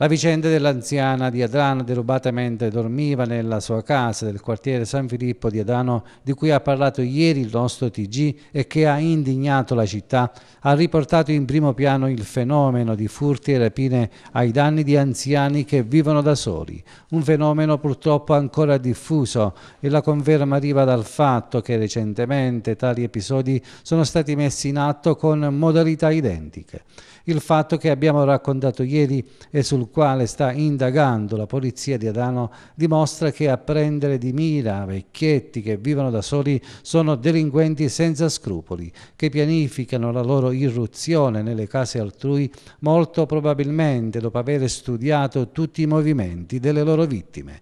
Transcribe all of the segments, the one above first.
La vicenda dell'anziana di Adrano derubata mentre dormiva nella sua casa del quartiere San Filippo di Adrano, di cui ha parlato ieri il nostro TG e che ha indignato la città, ha riportato in primo piano il fenomeno di furti e rapine ai danni di anziani che vivono da soli, un fenomeno purtroppo ancora diffuso e la conferma arriva dal fatto che recentemente tali episodi sono stati messi in atto con modalità identiche. Il fatto che abbiamo raccontato ieri è sul quale sta indagando la polizia di Adano dimostra che a prendere di mira vecchietti che vivono da soli sono delinquenti senza scrupoli, che pianificano la loro irruzione nelle case altrui molto probabilmente dopo aver studiato tutti i movimenti delle loro vittime.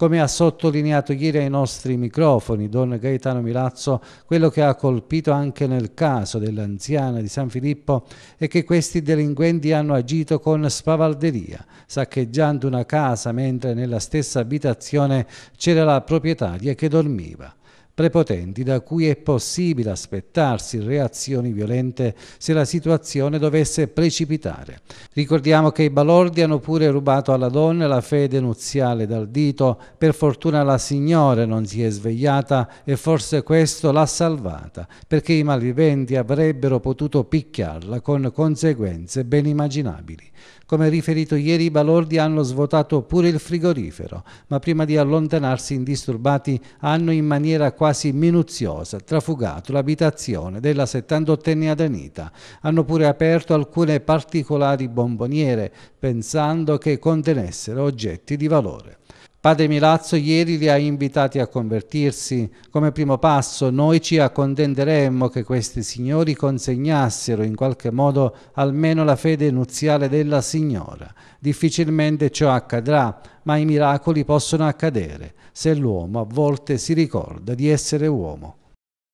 Come ha sottolineato ieri ai nostri microfoni Don Gaetano Milazzo, quello che ha colpito anche nel caso dell'anziana di San Filippo è che questi delinquenti hanno agito con spavalderia, saccheggiando una casa mentre nella stessa abitazione c'era la proprietaria che dormiva prepotenti da cui è possibile aspettarsi reazioni violente se la situazione dovesse precipitare. Ricordiamo che i balordi hanno pure rubato alla donna la fede nuziale dal dito, per fortuna la signora non si è svegliata e forse questo l'ha salvata, perché i malviventi avrebbero potuto picchiarla con conseguenze ben immaginabili. Come riferito ieri i balordi hanno svuotato pure il frigorifero, ma prima di allontanarsi indisturbati hanno in maniera quasi quasi minuziosa, trafugato l'abitazione della 78enne Adanita. Hanno pure aperto alcune particolari bomboniere, pensando che contenessero oggetti di valore. Padre Milazzo ieri li ha invitati a convertirsi. Come primo passo noi ci accontenteremmo che questi signori consegnassero in qualche modo almeno la fede nuziale della Signora. Difficilmente ciò accadrà, ma i miracoli possono accadere se l'uomo a volte si ricorda di essere uomo.